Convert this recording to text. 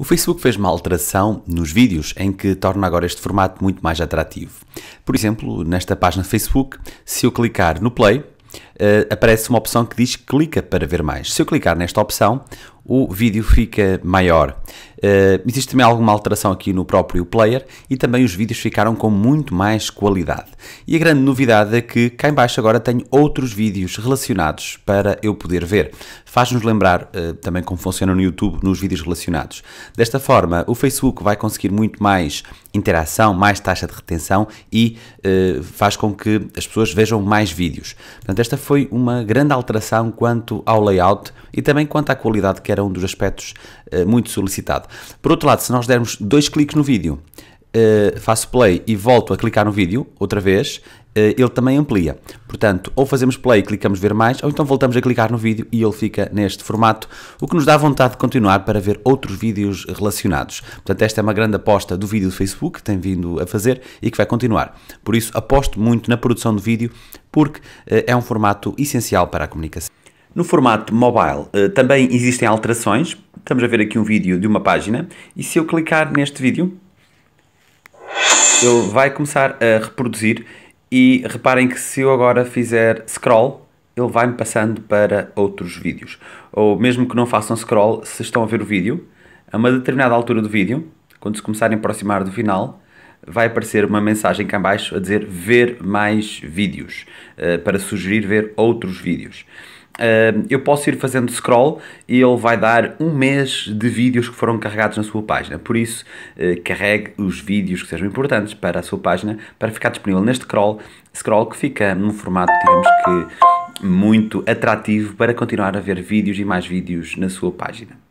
O Facebook fez uma alteração nos vídeos em que torna agora este formato muito mais atrativo. Por exemplo, nesta página Facebook, se eu clicar no play, Uh, aparece uma opção que diz clica para ver mais. Se eu clicar nesta opção, o vídeo fica maior Uh, existe também alguma alteração aqui no próprio player e também os vídeos ficaram com muito mais qualidade. E a grande novidade é que cá em baixo agora tenho outros vídeos relacionados para eu poder ver. Faz-nos lembrar uh, também como funciona no YouTube nos vídeos relacionados. Desta forma, o Facebook vai conseguir muito mais interação, mais taxa de retenção e uh, faz com que as pessoas vejam mais vídeos. Portanto, esta foi uma grande alteração quanto ao layout e também quanto à qualidade, que era um dos aspectos muito solicitado. Por outro lado, se nós dermos dois cliques no vídeo, uh, faço play e volto a clicar no vídeo outra vez, eh, ele também amplia. Portanto, ou fazemos play e clicamos ver mais, ou então voltamos a clicar no vídeo e ele fica neste formato, o que nos dá vontade de continuar para ver outros vídeos relacionados. Portanto, esta é uma grande aposta do vídeo do Facebook, que tem vindo a fazer e que vai continuar. Por isso, aposto muito na produção de vídeo, porque eh, é um formato essencial para a comunicação. No formato mobile também existem alterações Estamos a ver aqui um vídeo de uma página e se eu clicar neste vídeo, ele vai começar a reproduzir e reparem que se eu agora fizer scroll, ele vai-me passando para outros vídeos. Ou mesmo que não façam scroll, se estão a ver o vídeo, a uma determinada altura do vídeo, quando se começarem a aproximar do final, vai aparecer uma mensagem cá embaixo a dizer ver mais vídeos, eh, para sugerir ver outros vídeos. Uh, eu posso ir fazendo scroll e ele vai dar um mês de vídeos que foram carregados na sua página. Por isso, uh, carregue os vídeos que sejam importantes para a sua página para ficar disponível neste scroll, scroll que fica num formato, digamos que, muito atrativo para continuar a ver vídeos e mais vídeos na sua página.